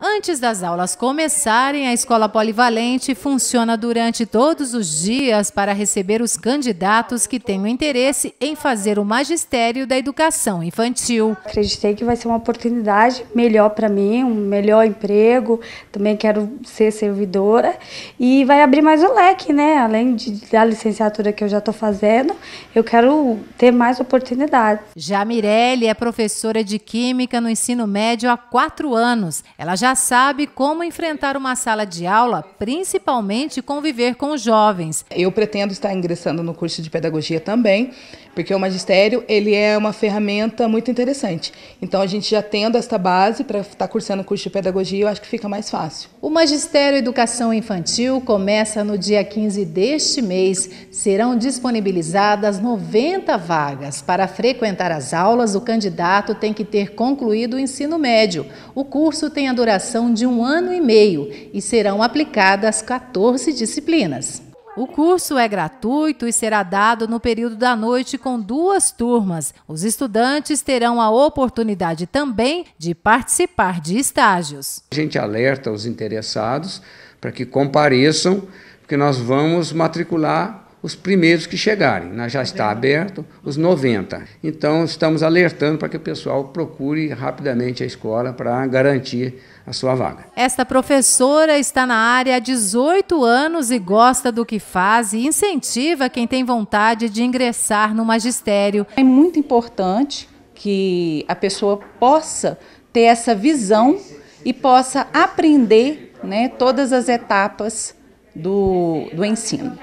Antes das aulas começarem, a Escola Polivalente funciona durante todos os dias para receber os candidatos que tenham interesse em fazer o magistério da educação infantil. Acreditei que vai ser uma oportunidade melhor para mim, um melhor emprego, também quero ser servidora e vai abrir mais o leque, né? Além de, da licenciatura que eu já estou fazendo, eu quero ter mais oportunidades. Já Mirelle é professora de Química no ensino médio há quatro anos. Ela já sabe como enfrentar uma sala de aula, principalmente conviver com os jovens. Eu pretendo estar ingressando no curso de pedagogia também, porque o magistério ele é uma ferramenta muito interessante. Então a gente já tendo esta base para estar cursando o curso de pedagogia, eu acho que fica mais fácil. O magistério Educação Infantil começa no dia 15 deste mês. Serão disponibilizadas 90 vagas. Para frequentar as aulas, o candidato tem que ter concluído o ensino médio. O curso tem a duração duração de um ano e meio e serão aplicadas 14 disciplinas. O curso é gratuito e será dado no período da noite com duas turmas. Os estudantes terão a oportunidade também de participar de estágios. A gente alerta os interessados para que compareçam, porque nós vamos matricular os primeiros que chegarem. Já está aberto os 90. Então, estamos alertando para que o pessoal procure rapidamente a escola para garantir a sua vaga. Esta professora está na área há 18 anos e gosta do que faz e incentiva quem tem vontade de ingressar no magistério. É muito importante que a pessoa possa ter essa visão e possa aprender né, todas as etapas do, do ensino.